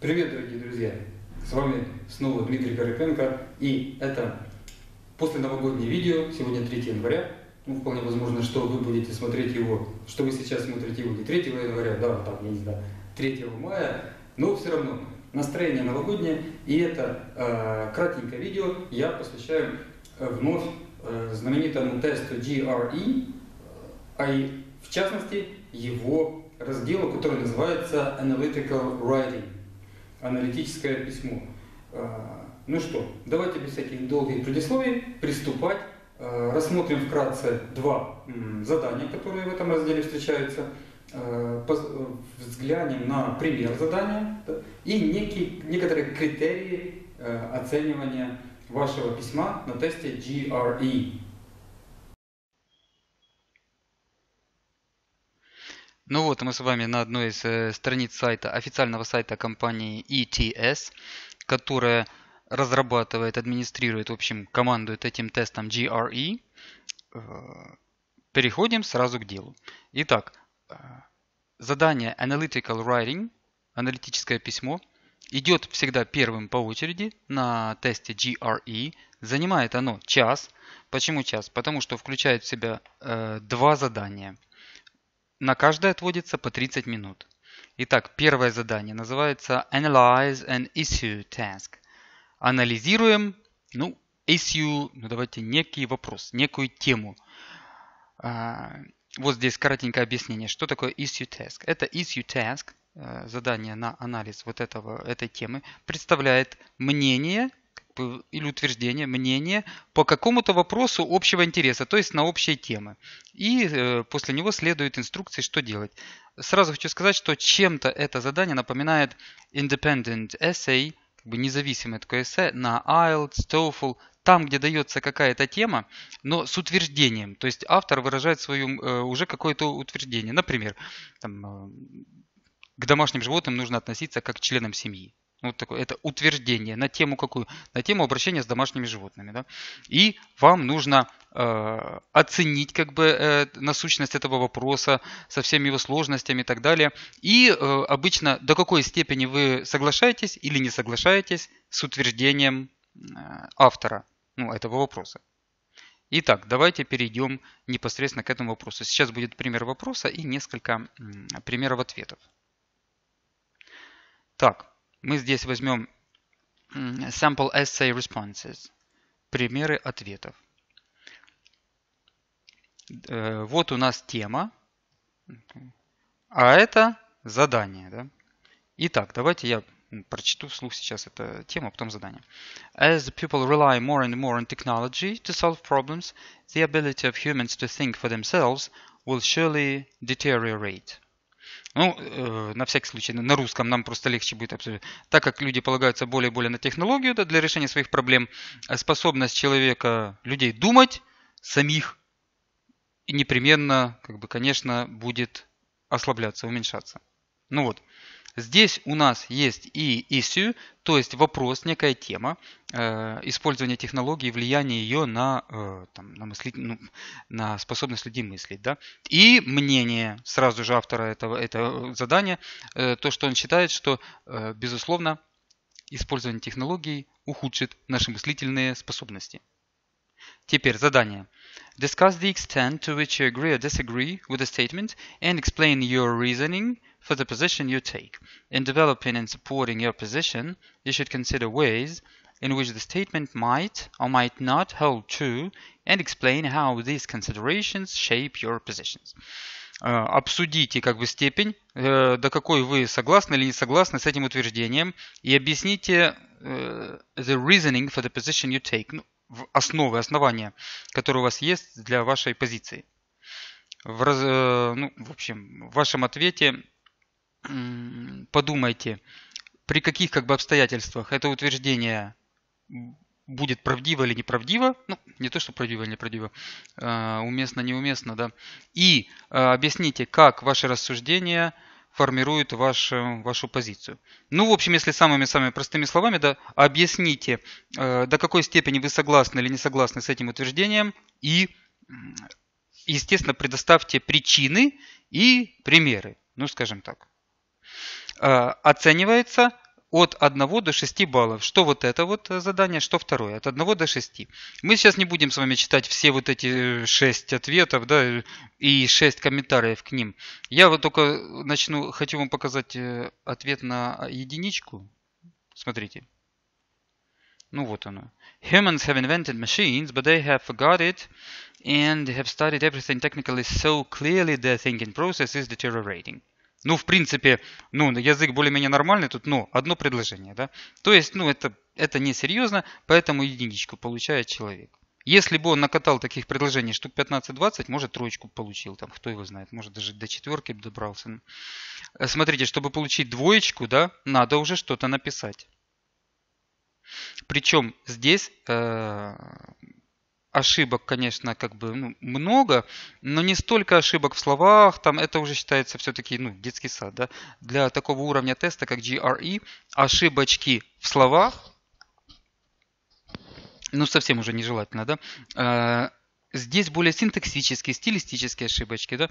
Привет, дорогие друзья! С вами снова Дмитрий Карпенко, и это после новогоднее видео, сегодня 3 января. Ну, вполне возможно, что вы будете смотреть его, что вы сейчас смотрите его не 3 января, да, там, я не знаю, 3 мая, но все равно настроение новогоднее, и это э, кратенькое видео я посвящаю э, вновь э, знаменитому тесту GRE, э, а и в частности его разделу, который называется Analytical Writing аналитическое письмо. А, ну что, давайте без всяких долгих предисловий приступать. А, рассмотрим вкратце два задания, которые в этом разделе встречаются. А, взглянем на пример задания и некие, некоторые критерии э, оценивания вашего письма на тесте GRE. Ну вот, мы с вами на одной из э, страниц сайта, официального сайта компании ETS, которая разрабатывает, администрирует, в общем, командует этим тестом GRE. Э, переходим сразу к делу. Итак, э, задание Analytical Writing, аналитическое письмо, идет всегда первым по очереди на тесте GRE. Занимает оно час. Почему час? Потому что включает в себя э, два задания – на каждое отводится по 30 минут. Итак, первое задание называется Analyze an Issue Task. Анализируем, ну, issue, ну давайте некий вопрос, некую тему. А, вот здесь коротенькое объяснение, что такое Issue Task. Это Issue Task, э, задание на анализ вот этого, этой темы, представляет мнение или утверждение, мнение по какому-то вопросу общего интереса, то есть на общие темы. И э, после него следуют инструкции, что делать. Сразу хочу сказать, что чем-то это задание напоминает independent essay, как бы независимое такое эссе на IELTS, TOEFL, там, где дается какая-то тема, но с утверждением. То есть автор выражает свою э, уже какое-то утверждение. Например, там, э, к домашним животным нужно относиться как к членам семьи. Вот такое. Это утверждение на тему какую? На тему обращения с домашними животными. Да? И вам нужно э, оценить как бы э, насущность этого вопроса со всеми его сложностями и так далее. И э, обычно до какой степени вы соглашаетесь или не соглашаетесь с утверждением э, автора ну, этого вопроса. Итак, давайте перейдем непосредственно к этому вопросу. Сейчас будет пример вопроса и несколько примеров ответов. Так, мы здесь возьмем sample essay responses, примеры ответов. Вот у нас тема, а это задание. Да? Итак, давайте я прочту вслух сейчас эту тему, потом задание. As people rely more and more on technology to solve problems, the ability of humans to think for themselves will surely deteriorate. Ну, э, на всякий случай, на русском нам просто легче будет обсуждать. Так как люди полагаются более и более на технологию да, для решения своих проблем, а способность человека, людей думать самих непременно, как бы, конечно, будет ослабляться, уменьшаться. Ну вот. Здесь у нас есть и issue, то есть вопрос, некая тема, э, использование технологии влияние ее на, э, там, на, мысли, ну, на способность людей мыслить. Да? И мнение сразу же автора этого, этого задания, э, то, что он считает, что, э, безусловно, использование технологий ухудшит наши мыслительные способности. Теперь задание. Discuss the extent to which you agree or disagree with the statement and explain your reasoning – for the position you take. In developing and supporting your position, you should consider ways in which the statement might or might not hold true and explain how these considerations shape your positions. Обсудите как бы степень, до какой вы согласны или не согласны с этим утверждением и объясните the reasoning for the position you take, ну, основы, основания, которые у вас есть для вашей позиции. В, раз, ну, в общем, в вашем ответе подумайте, при каких как бы обстоятельствах это утверждение будет правдиво или неправдиво, ну, не то, что правдиво или неправдиво, э, уместно, неуместно, да, и э, объясните, как ваши рассуждения формируют ваш, э, вашу позицию. Ну, в общем, если самыми-самыми простыми словами, да, объясните, э, до какой степени вы согласны или не согласны с этим утверждением, и, естественно, предоставьте причины и примеры, ну, скажем так. Э, оценивается от 1 до 6 баллов. Что вот это вот э, задание, что второе, от 1 до 6. Мы сейчас не будем с вами читать все вот эти 6 э, ответов да, и 6 комментариев к ним. Я вот только начну, хочу вам показать ответ на единичку. Смотрите. Ну вот оно. Humans have invented machines, but they have forgot it and have studied everything technically so clearly their thinking process is deteriorating. Ну, в принципе, ну, язык более-менее нормальный, тут, ну, одно предложение, да. То есть, ну, это, это несерьезно, поэтому единичку получает человек. Если бы он накатал таких предложений штук 15-20, может троечку получил, там, кто его знает, может даже до четверки добрался. Э, смотрите, чтобы получить двоечку, да, надо уже что-то написать. Причем здесь э, ошибок, конечно, как бы ну, много, но не столько ошибок в словах, там это уже считается все-таки ну, детский сад. Да? Для такого уровня теста, как GRE, ошибочки в словах, ну совсем уже нежелательно, да? Э, здесь более синтаксические, стилистические ошибочки, да?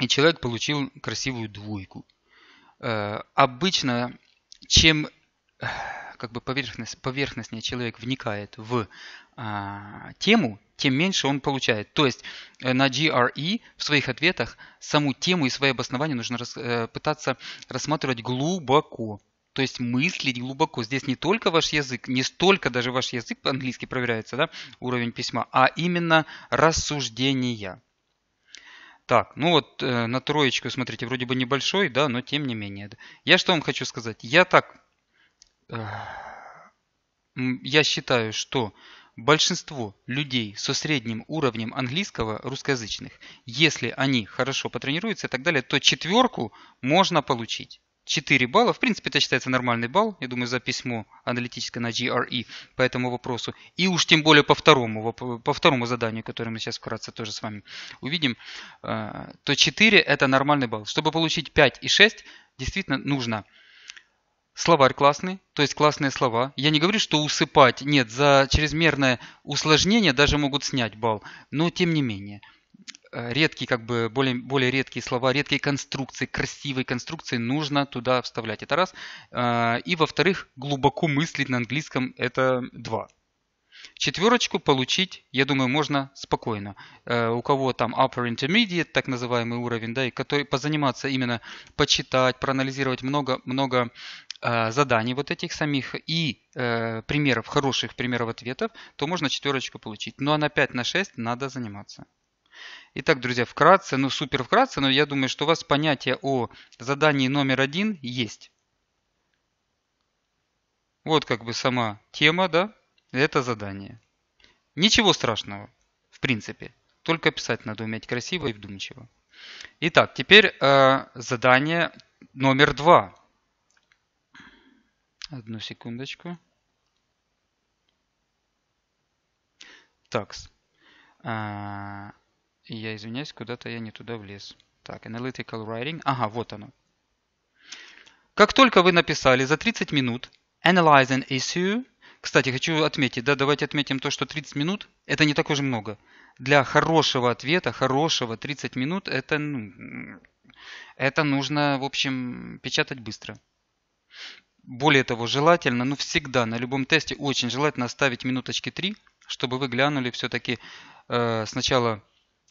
И человек получил красивую двойку. Э, обычно, чем как бы поверхность, поверхностнее человек вникает в а, тему, тем меньше он получает. То есть э, на GRE в своих ответах саму тему и свои обоснования нужно рас, э, пытаться рассматривать глубоко. То есть мыслить глубоко. Здесь не только ваш язык, не столько даже ваш язык английский проверяется, да, уровень письма, а именно рассуждения. Так, ну вот э, на троечку, смотрите, вроде бы небольшой, да, но тем не менее. Я что вам хочу сказать? Я так я считаю, что большинство людей со средним уровнем английского русскоязычных, если они хорошо потренируются и так далее, то четверку можно получить. 4 балла. В принципе, это считается нормальный балл, я думаю, за письмо аналитическое на GRE по этому вопросу. И уж тем более по второму, по второму заданию, которое мы сейчас вкратце тоже с вами увидим, э, то 4 это нормальный балл. Чтобы получить 5 и 6, действительно нужно словарь классный, то есть классные слова. Я не говорю, что усыпать. Нет, за чрезмерное усложнение даже могут снять балл. Но тем не менее. Э, редкие, как бы более, более редкие слова, редкие конструкции, красивые конструкции нужно туда вставлять. Это раз. Э, и во-вторых, глубоко мыслить на английском это два. Четверочку получить, я думаю, можно спокойно. Э, у кого там upper intermediate, так называемый уровень, да, и который позаниматься именно, почитать, проанализировать много, много Э, заданий вот этих самих и э, примеров, хороших примеров ответов, то можно четверочку получить. но на 5, на 6 надо заниматься. Итак, друзья, вкратце, ну супер вкратце, но я думаю, что у вас понятие о задании номер один есть. Вот как бы сама тема, да, это задание. Ничего страшного, в принципе. Только писать надо уметь красиво и вдумчиво. Итак, теперь э, задание номер два. Одну секундочку. Такс. А, я извиняюсь, куда-то я не туда влез. Так, analytical writing. Ага, вот оно. Как только вы написали за 30 минут analyze an issue, кстати, хочу отметить, да, давайте отметим то, что 30 минут – это не так уж много. Для хорошего ответа, хорошего 30 минут – это, ну, это нужно, в общем, печатать быстро. Более того, желательно, ну всегда, на любом тесте очень желательно оставить минуточки 3, чтобы вы глянули все-таки э, сначала,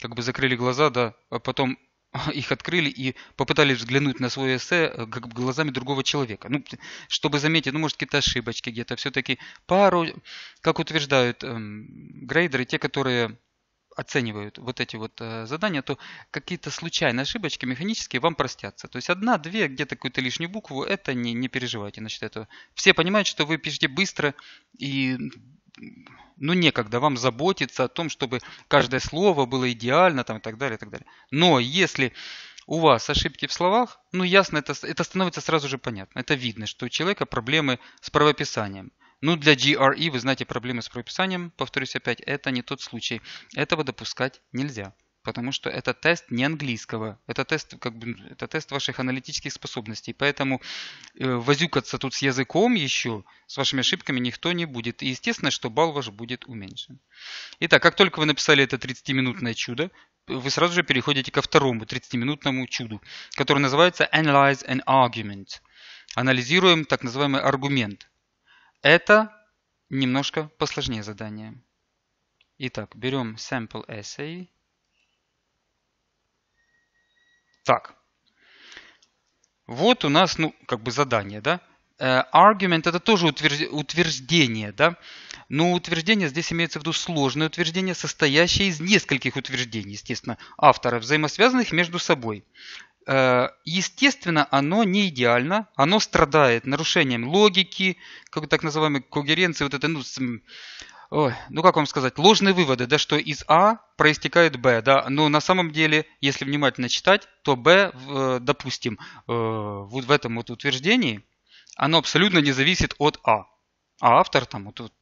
как бы закрыли глаза, да, а потом их открыли и попытались взглянуть на свой эссе э, как глазами другого человека. Ну, чтобы заметить, ну, может, какие-то ошибочки где-то. Все-таки пару, как утверждают эм, грейдеры, те, которые оценивают вот эти вот э, задания, то какие-то случайные ошибочки механические вам простятся. То есть одна, две, где-то какую-то лишнюю букву, это не, не переживайте насчет этого. Все понимают, что вы пишете быстро и ну некогда вам заботиться о том, чтобы каждое слово было идеально там, и так далее, и так далее. Но если у вас ошибки в словах, ну ясно, это, это становится сразу же понятно. Это видно, что у человека проблемы с правописанием. Ну, для GRE, вы знаете, проблемы с прописанием, повторюсь опять, это не тот случай. Этого допускать нельзя потому что это тест не английского, это тест, как бы, это тест ваших аналитических способностей. Поэтому э, возюкаться тут с языком еще, с вашими ошибками никто не будет. И естественно, что балл ваш будет уменьшен. Итак, как только вы написали это 30-минутное чудо, вы сразу же переходите ко второму 30-минутному чуду, которое называется Analyze an Argument. Анализируем так называемый аргумент. Это немножко посложнее задание. Итак, берем sample essay. Так. Вот у нас, ну, как бы задание, да? Э, argument это тоже утверждение, да? Но утверждение здесь имеется в виду сложное утверждение, состоящее из нескольких утверждений, естественно, автора, взаимосвязанных между собой. Э, естественно, оно не идеально, оно страдает нарушением логики, как так называемой когеренции, вот это, ну, ой, ну как вам сказать, ложные выводы, да, что из А проистекает Б, да, но на самом деле, если внимательно читать, то Б, э, допустим, э, вот в этом вот утверждении, оно абсолютно не зависит от А. А автор там, вот, вот,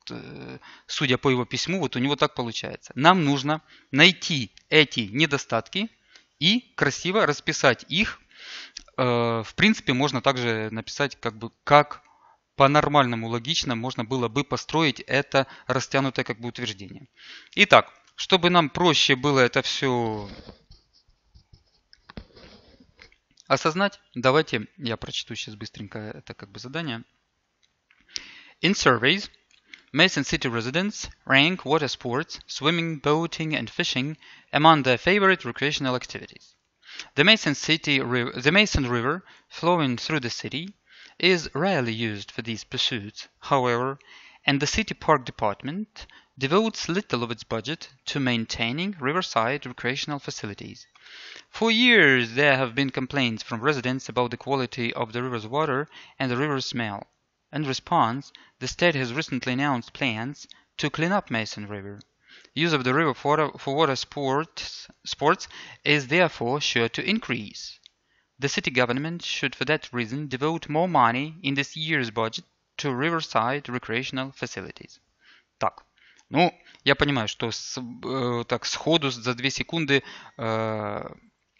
судя по его письму, вот у него так получается. Нам нужно найти эти недостатки – и красиво расписать их. Э, в принципе, можно также написать, как бы, как по-нормальному логично можно было бы построить это растянутое как бы утверждение. Итак, чтобы нам проще было это все осознать, давайте я прочту сейчас быстренько это как бы задание. In surveys, Mason City residents rank water sports, swimming, boating, and fishing among their favorite recreational activities. The Mason, City, the Mason River, flowing through the city, is rarely used for these pursuits, however, and the City Park Department devotes little of its budget to maintaining riverside recreational facilities. For years, there have been complaints from residents about the quality of the river's water and the river's smell. In response, the state has recently announced plans to clean up Mason River. Use of the river for water, sports, sports is therefore sure to increase. The city government should for that reason devote more money in this year's budget to riverside recreational facilities. Так, ну, я понимаю, что с, э, так сходу за две секунды э,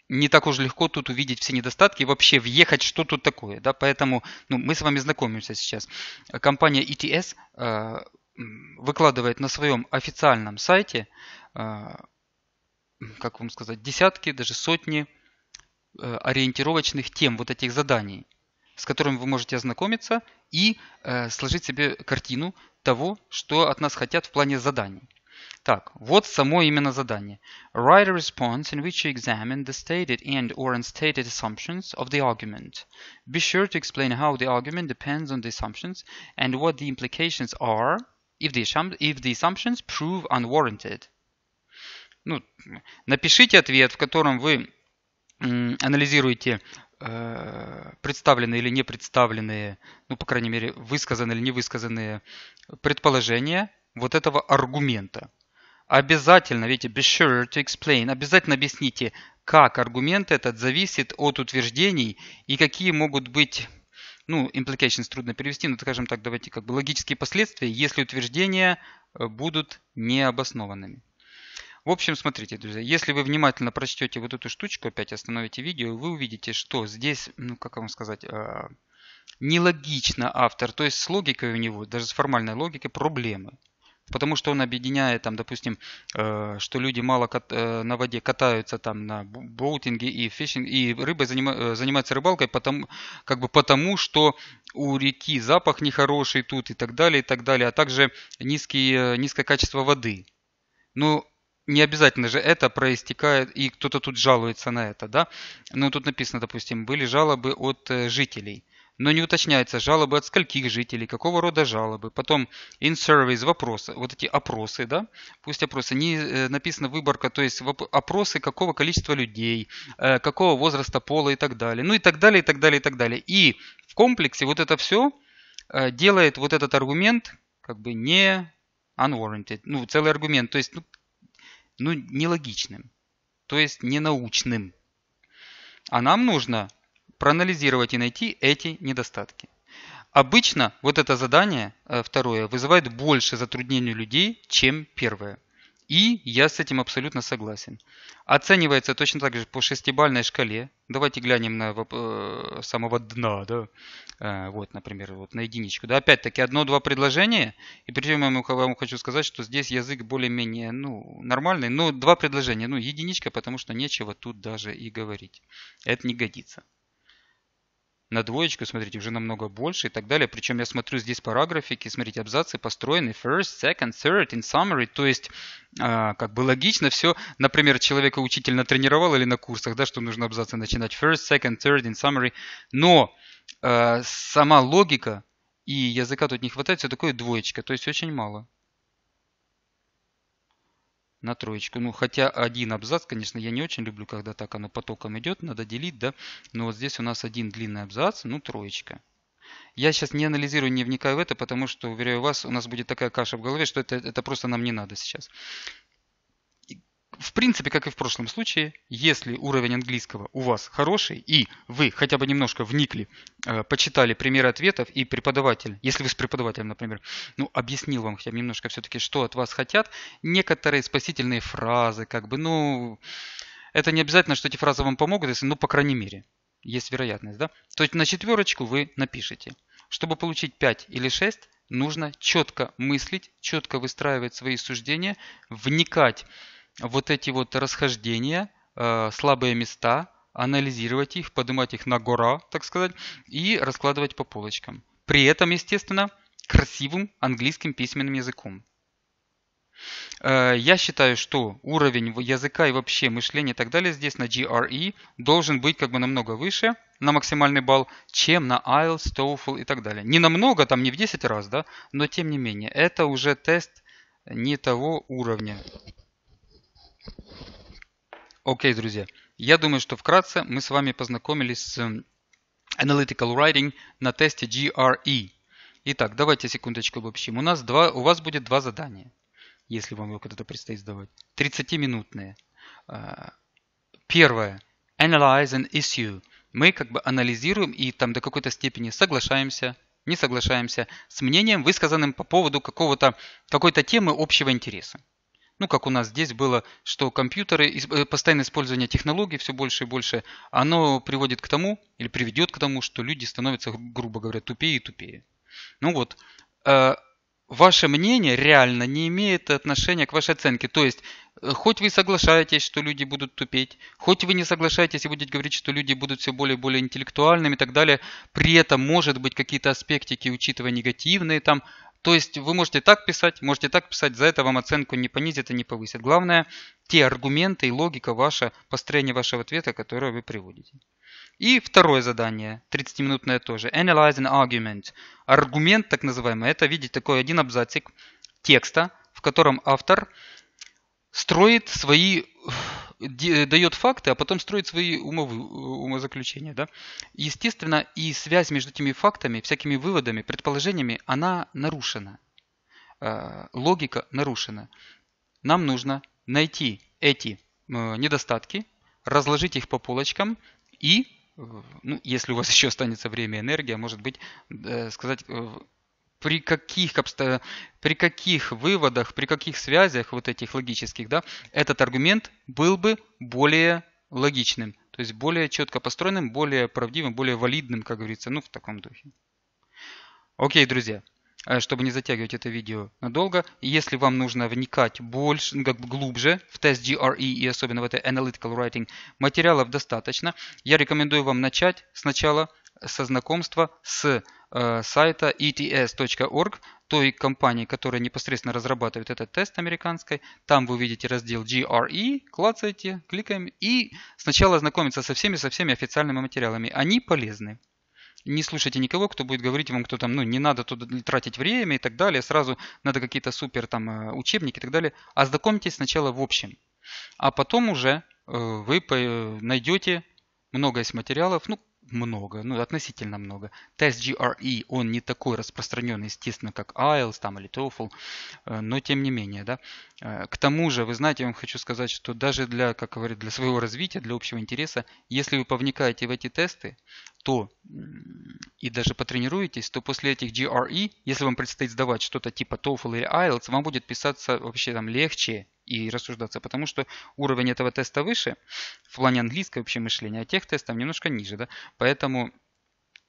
не так уж легко тут увидеть все недостатки и вообще въехать, что тут такое. Да? Поэтому ну, мы с вами знакомимся сейчас. Компания ETS э, выкладывает на своем официальном сайте, э, как вам сказать, десятки, даже сотни э, ориентировочных тем вот этих заданий, с которыми вы можете ознакомиться и э, сложить себе картину того, что от нас хотят в плане заданий. Так, вот само именно задание. Write a response in which you examine the stated and or unstated assumptions of the argument. Be sure to explain how the argument depends on the assumptions and what the implications are if the, if the assumptions prove unwarranted. Ну, напишите ответ, в котором вы анализируете представленные или не представленные, ну, по крайней мере, высказанные или не высказанные предположения вот этого аргумента. Обязательно, видите, be sure to explain, обязательно объясните, как аргумент этот зависит от утверждений и какие могут быть ну, implications трудно перевести, но, скажем так, давайте как бы логические последствия, если утверждения э, будут необоснованными. В общем, смотрите, друзья, если вы внимательно прочтете вот эту штучку, опять остановите видео, вы увидите, что здесь, ну, как вам сказать, э, нелогично автор, то есть с логикой у него, даже с формальной логикой, проблемы потому что он объединяет, там, допустим, э, что люди мало кат, э, на воде катаются там на боутинге и фишинге, и рыбой занима, э, занимаются рыбалкой, потому, как бы потому, что у реки запах нехороший тут и так далее, и так далее, а также низкие, э, низкое качество воды. Ну, не обязательно же это проистекает, и кто-то тут жалуется на это, да? Ну тут написано, допустим, были жалобы от э, жителей – но не уточняется жалобы от скольких жителей, какого рода жалобы. Потом in surveys вопросы, вот эти опросы, да, пусть опросы, не э, написана выборка, то есть опросы какого количества людей, э, какого возраста пола и так далее, ну и так далее, и так далее, и так далее. И в комплексе вот это все э, делает вот этот аргумент как бы не unwarranted, ну целый аргумент, то есть ну, ну нелогичным, то есть ненаучным. А нам нужно проанализировать и найти эти недостатки. Обычно вот это задание, э, второе, вызывает больше затруднений людей, чем первое. И я с этим абсолютно согласен. Оценивается точно так же по шестибальной шкале. Давайте глянем на э, самого дна, да. Э, вот, например, вот на единичку. Да, опять-таки одно-два предложения. И причем я вам хочу сказать, что здесь язык более-менее ну, нормальный. Но два предложения. Ну, единичка, потому что нечего тут даже и говорить. Это не годится на двоечку, смотрите, уже намного больше и так далее. Причем я смотрю здесь параграфики, смотрите, абзацы построены first, second, third, in summary, то есть э, как бы логично все. Например, человека учитель натренировал или на курсах, да, что нужно абзацы начинать first, second, third, in summary, но э, сама логика и языка тут не хватает, все такое двоечка, то есть очень мало на троечку. Ну, хотя один абзац, конечно, я не очень люблю, когда так оно потоком идет, надо делить, да. Но вот здесь у нас один длинный абзац, ну, троечка. Я сейчас не анализирую, не вникаю в это, потому что, уверяю вас, у нас будет такая каша в голове, что это, это просто нам не надо сейчас в принципе, как и в прошлом случае, если уровень английского у вас хороший и вы хотя бы немножко вникли, э, почитали примеры ответов и преподаватель, если вы с преподавателем, например, ну, объяснил вам хотя бы немножко все-таки, что от вас хотят, некоторые спасительные фразы, как бы, ну, это не обязательно, что эти фразы вам помогут, если, ну, по крайней мере, есть вероятность, да? То есть на четверочку вы напишите. Чтобы получить 5 или 6, нужно четко мыслить, четко выстраивать свои суждения, вникать вот эти вот расхождения, э, слабые места, анализировать их, поднимать их на гора, так сказать, и раскладывать по полочкам. При этом, естественно, красивым английским письменным языком. Э, я считаю, что уровень языка и вообще мышления и так далее здесь на GRE должен быть как бы намного выше на максимальный балл, чем на IELTS, TOEFL и так далее. Не намного, там не в 10 раз, да, но тем не менее, это уже тест не того уровня. Окей, okay, друзья. Я думаю, что вкратце мы с вами познакомились с Analytical Writing на тесте GRE. Итак, давайте секундочку обобщим. У, нас два, у вас будет два задания, если вам его когда-то предстоит сдавать. 30-минутные. А, первое. Analyze an issue. Мы как бы анализируем и там до какой-то степени соглашаемся, не соглашаемся с мнением, высказанным по поводу какого-то, какой-то темы общего интереса ну, как у нас здесь было, что компьютеры, э, постоянное использование технологий все больше и больше, оно приводит к тому, или приведет к тому, что люди становятся, грубо говоря, тупее и тупее. Ну вот, э, ваше мнение реально не имеет отношения к вашей оценке. То есть, э, хоть вы соглашаетесь, что люди будут тупеть, хоть вы не соглашаетесь и будете говорить, что люди будут все более и более интеллектуальными и так далее, при этом, может быть, какие-то аспектики, учитывая негативные, там, то есть вы можете так писать, можете так писать, за это вам оценку не понизит и не повысит. Главное, те аргументы и логика ваша, построение вашего ответа, которое вы приводите. И второе задание, 30-минутное тоже. analyzing argument. Аргумент, так называемый, это видите такой один абзацик текста, в котором автор строит свои дает факты, а потом строит свои умов, э, умозаключения. Да? Естественно, и связь между этими фактами, всякими выводами, предположениями, она нарушена. Э, логика нарушена. Нам нужно найти эти э, недостатки, разложить их по полочкам и, ну, если у вас еще останется время и энергия, может быть, сказать при каких, обсто... при каких выводах, при каких связях вот этих логических, да, этот аргумент был бы более логичным, то есть более четко построенным, более правдивым, более валидным, как говорится, ну в таком духе. Окей, друзья, э, чтобы не затягивать это видео надолго, если вам нужно вникать больше, ну, как бы глубже в тест GRE и особенно в это Analytical Writing, материалов достаточно. Я рекомендую вам начать сначала со знакомства с Э, сайта ets.org, той компании, которая непосредственно разрабатывает этот тест американской. Там вы увидите раздел GRE, клацаете, кликаем и сначала ознакомиться со всеми, со всеми официальными материалами. Они полезны не слушайте никого, кто будет говорить вам, кто там, ну, не надо туда тратить время и так далее, сразу надо какие-то супер там э, учебники и так далее. Ознакомьтесь сначала в общем, а потом уже э, вы найдете много из материалов. Ну, много, ну относительно много. Тест GRE, он не такой распространенный, естественно, как IELTS там, или TOEFL, э, но тем не менее. Да? Э, к тому же, вы знаете, я вам хочу сказать, что даже для, как говорят, для своего развития, для общего интереса, если вы повникаете в эти тесты, то и даже потренируетесь, то после этих GRE, если вам предстоит сдавать что-то типа TOEFL или IELTS, вам будет писаться вообще там легче, и рассуждаться, потому что уровень этого теста выше, в плане английского вообще мышления, а тех тестов немножко ниже, да, поэтому э,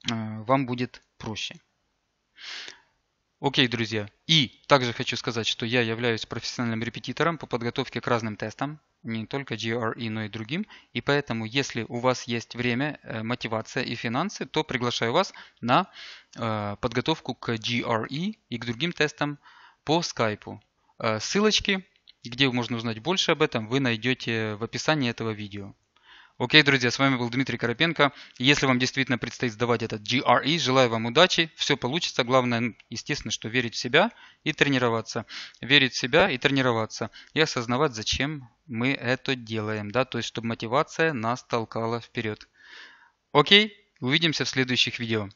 вам будет проще. Окей, друзья. И также хочу сказать, что я являюсь профессиональным репетитором по подготовке к разным тестам, не только GRE, но и другим. И поэтому, если у вас есть время, э, мотивация и финансы, то приглашаю вас на э, подготовку к GRE и к другим тестам по скайпу. Ссылочки где можно узнать больше об этом, вы найдете в описании этого видео. Окей, друзья, с вами был Дмитрий Коропенко. Если вам действительно предстоит сдавать этот GRE, желаю вам удачи, все получится. Главное, естественно, что верить в себя и тренироваться. Верить в себя и тренироваться. И осознавать, зачем мы это делаем. Да? То есть, чтобы мотивация нас толкала вперед. Окей, увидимся в следующих видео.